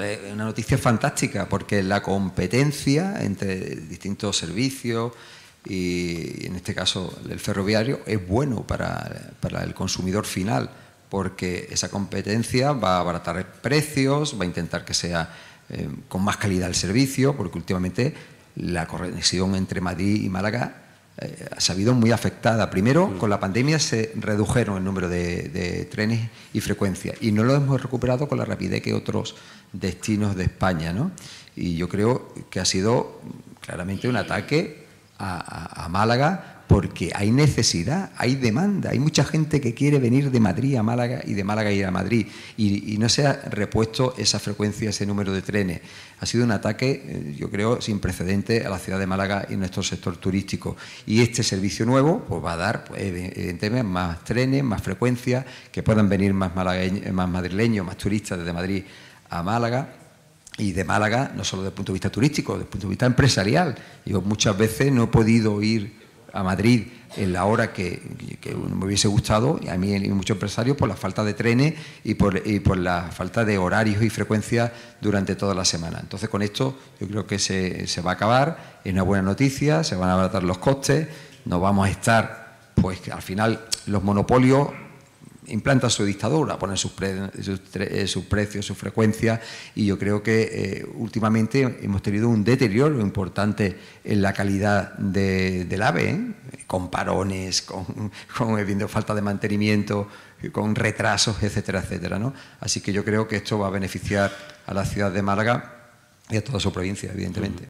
es una noticia fantástica porque la competencia entre distintos servicios y en este caso el ferroviario es bueno para, el consumidor final porque esa competencia va a abaratar precios, va a intentar que sea eh, con más calidad el servicio, porque últimamente la conexión entre Madrid y Málaga eh, ha sido muy afectada. Primero, con la pandemia se redujeron el número de, trenes y frecuencia, y no lo hemos recuperado con la rapidez que otros destinos de España. Y yo creo que ha sido claramente un ataque a Málaga porque hay necesidad, hay demanda, hay mucha gente que quiere venir de Madrid a Málaga y de Málaga ir a Madrid y, no se ha repuesto esa frecuencia, ese número de trenes. Ha sido un ataque, eh, yo creo, sin precedente a la ciudad de Málaga y nuestro sector turístico. Y este servicio nuevo pues, va a dar, pues, evidentemente, más trenes, más frecuencia, que puedan venir más, más madrileños, más turistas desde Madrid a Málaga y de Málaga, no solo desde el punto de vista turístico, desde el punto de vista empresarial. Yo muchas veces no he podido ir a Madrid en la hora que, me hubiese gustado, y a mí y muchos empresarios, por la falta de trenes y por, la falta de horarios y frecuencias durante toda la semana. Entonces, con esto yo creo que se, se va a acabar, es una buena noticia, se van a abaratar los costes, no vamos a estar, pues al final los monopolios implanta su dictadura, pone sus, eh, sus, precios, su frecuencia y yo creo que eh, últimamente hemos tenido un deterioro importante en la calidad del AVE, ¿eh? con parones, con, con falta de mantenimiento, con retrasos, etcétera, etcétera. ¿no? Así que yo creo que esto va a beneficiar a la ciudad de Málaga y a toda su provincia, evidentemente.